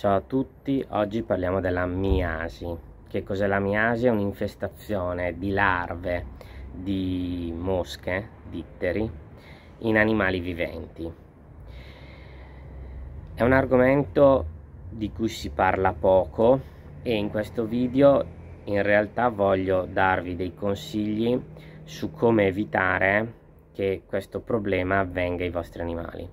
Ciao a tutti, oggi parliamo della miasi. Che cos'è la miasi? È un'infestazione di larve di mosche, ditteri, in animali viventi. È un argomento di cui si parla poco e in questo video in realtà voglio darvi dei consigli su come evitare che questo problema avvenga ai vostri animali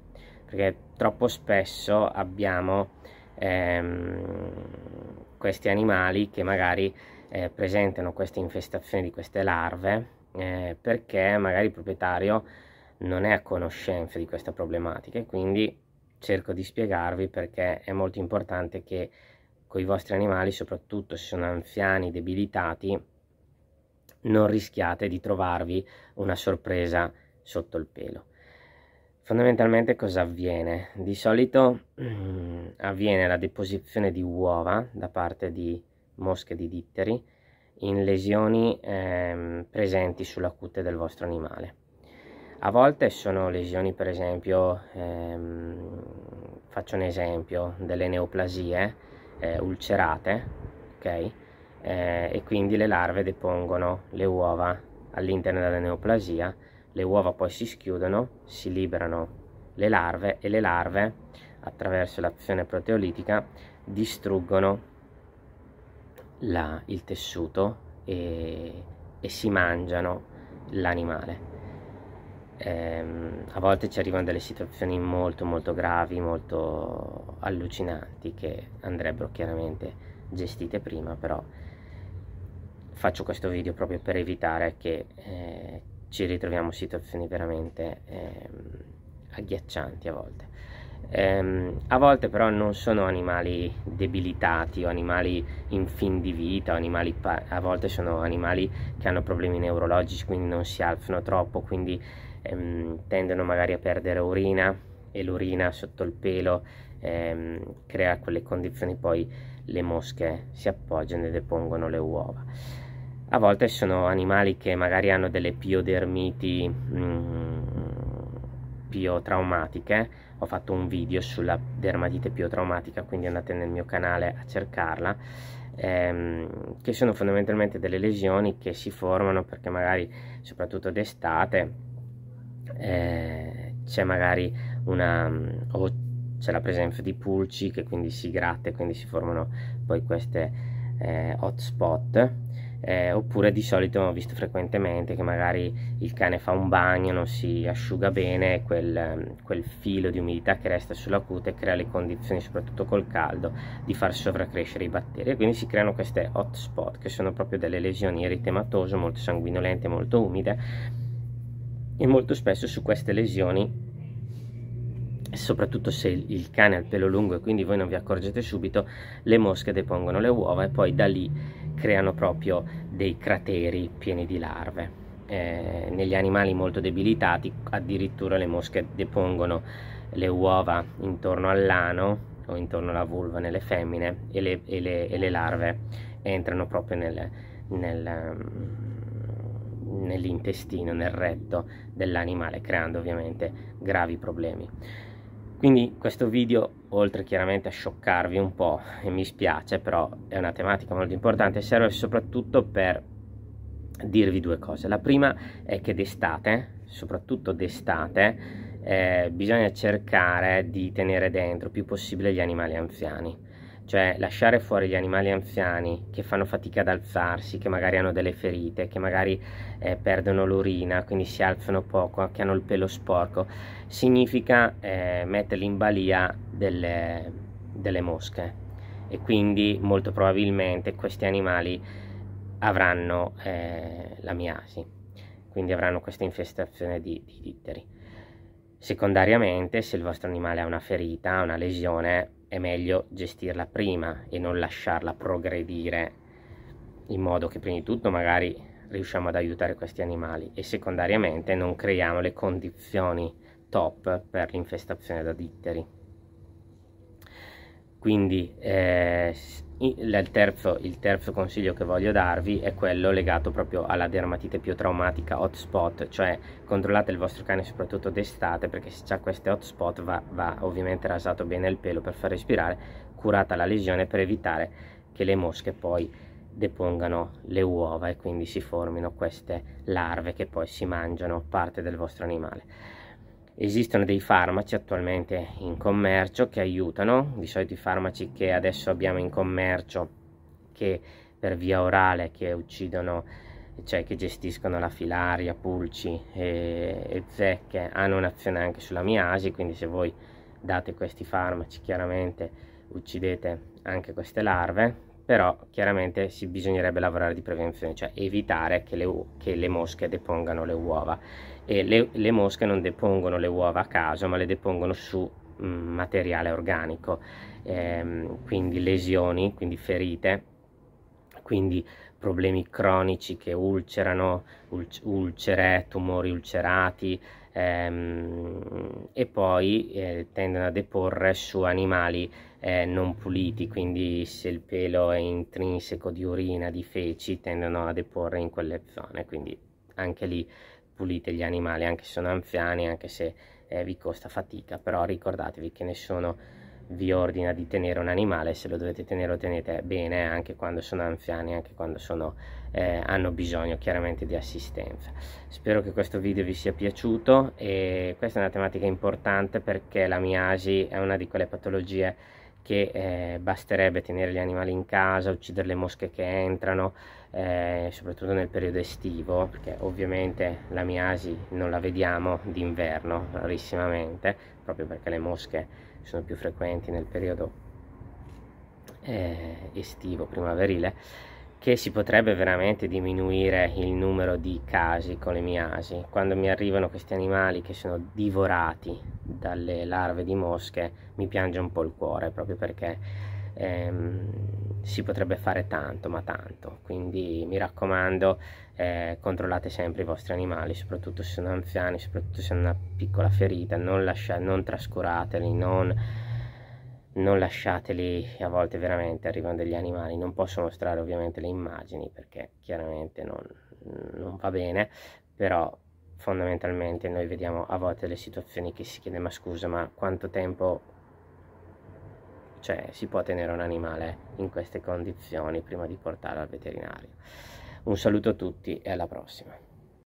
perché troppo spesso abbiamo ehm, questi animali che magari eh, presentano queste infestazioni di queste larve eh, perché magari il proprietario non è a conoscenza di questa problematica e quindi cerco di spiegarvi perché è molto importante che con i vostri animali, soprattutto se sono anziani, debilitati, non rischiate di trovarvi una sorpresa sotto il pelo fondamentalmente cosa avviene? Di solito mm, avviene la deposizione di uova da parte di mosche di ditteri in lesioni ehm, presenti sulla cute del vostro animale. A volte sono lesioni per esempio, ehm, faccio un esempio, delle neoplasie eh, ulcerate, ok? Eh, e quindi le larve depongono le uova all'interno della neoplasia le uova poi si schiudono, si liberano le larve e le larve attraverso l'azione proteolitica distruggono la, il tessuto e, e si mangiano l'animale. Ehm, a volte ci arrivano delle situazioni molto molto gravi, molto allucinanti che andrebbero chiaramente gestite prima, però faccio questo video proprio per evitare che eh, ci ritroviamo in situazioni veramente ehm, agghiaccianti a volte. Ehm, a volte però non sono animali debilitati o animali in fin di vita, animali a volte sono animali che hanno problemi neurologici, quindi non si alzano troppo, quindi ehm, tendono magari a perdere urina e l'urina sotto il pelo ehm, crea quelle condizioni poi le mosche si appoggiano e depongono le uova a volte sono animali che magari hanno delle piodermiti mh, mm, piotraumatiche ho fatto un video sulla dermatite piotraumatica quindi andate nel mio canale a cercarla ehm, che sono fondamentalmente delle lesioni che si formano perché magari soprattutto d'estate eh, c'è magari una o c'è la presenza di pulci che quindi si gratta e quindi si formano poi queste eh, spot eh, oppure di solito ho visto frequentemente che magari il cane fa un bagno, non si asciuga bene quel, quel, filo di umidità che resta sulla cute crea le condizioni, soprattutto col caldo, di far sovraccrescere i batteri e quindi si creano queste hot spot che sono proprio delle lesioni eritematose, molto sanguinolente, molto umide e molto spesso su queste lesioni soprattutto se il cane ha il pelo lungo e quindi voi non vi accorgete subito, le mosche depongono le uova e poi da lì creano proprio dei crateri pieni di larve. Eh, negli animali molto debilitati addirittura le mosche depongono le uova intorno all'ano o intorno alla vulva nelle femmine e le, e le, e le larve entrano proprio nel, nel, mm, nell'intestino, nel retto dell'animale creando ovviamente gravi problemi. Quindi questo video oltre chiaramente a scioccarvi un po' e mi spiace però è una tematica molto importante serve soprattutto per dirvi due cose la prima è che d'estate soprattutto d'estate eh, bisogna cercare di tenere dentro più possibile gli animali anziani cioè lasciare fuori gli animali anziani che fanno fatica ad alzarsi, che magari hanno delle ferite, che magari eh, perdono l'urina, quindi si alzano poco, che hanno il pelo sporco, significa eh, metterli in balia delle, delle mosche e quindi molto probabilmente questi animali avranno eh, la miasi, quindi avranno questa infestazione di, di ditteri. Secondariamente, se il vostro animale ha una ferita, una lesione, è meglio gestirla prima e non lasciarla progredire in modo che prima di tutto magari riusciamo ad aiutare questi animali e secondariamente non creiamo le condizioni top per l'infestazione da ditteri quindi eh, il terzo, il terzo, consiglio che voglio darvi è quello legato proprio alla dermatite più traumatica hotspot, cioè controllate il vostro cane soprattutto d'estate perché se ha queste hotspot va, va ovviamente rasato bene il pelo per far respirare, curata la lesione per evitare che le mosche poi depongano le uova e quindi si formino queste larve che poi si mangiano parte del vostro animale esistono dei farmaci attualmente in commercio che aiutano, di solito i farmaci che adesso abbiamo in commercio che per via orale che uccidono, cioè che gestiscono la filaria, pulci e, e zecche hanno un'azione anche sulla miasi, quindi se voi date questi farmaci chiaramente uccidete anche queste larve però chiaramente si bisognerebbe lavorare di prevenzione, cioè evitare che le, che le mosche depongano le uova. E le, le, mosche non depongono le uova a caso, ma le depongono su mm, materiale organico, ehm, quindi lesioni, quindi ferite, quindi problemi cronici che ulcerano, ulcere, tumori ulcerati, ehm, e poi eh, tendono a deporre su animali eh, non puliti, quindi se il pelo è intrinseco di urina, di feci, tendono a deporre in quelle zone, quindi anche lì pulite gli animali, anche se sono anziani, anche se eh, vi costa fatica, però ricordatevi che nessuno vi ordina di tenere un animale, se lo dovete tenere lo tenete bene anche quando sono anziani, anche quando sono, eh, hanno bisogno chiaramente di assistenza. Spero che questo video vi sia piaciuto e questa è una tematica importante perché la miasi è una di quelle patologie che eh, basterebbe tenere gli animali in casa, uccidere le mosche che entrano, eh, soprattutto nel periodo estivo, perché ovviamente la miasi non la vediamo d'inverno, rarissimamente, proprio perché le mosche sono più frequenti nel periodo eh, estivo, primaverile, che si potrebbe veramente diminuire il numero di casi con le miasi. Quando mi arrivano questi animali che sono divorati dalle larve di mosche mi piange un po' il cuore proprio perché ehm, si potrebbe fare tanto ma tanto quindi mi raccomando eh, controllate sempre i vostri animali soprattutto se sono anziani soprattutto se hanno una piccola ferita non, lascia, non trascurateli non, non lasciateli a volte veramente arrivano degli animali non posso mostrare ovviamente le immagini perché chiaramente non, non va bene però fondamentalmente noi vediamo a volte le situazioni che si chiede ma scusa ma quanto tempo cioè, si può tenere un animale in queste condizioni prima di portarlo al veterinario un saluto a tutti e alla prossima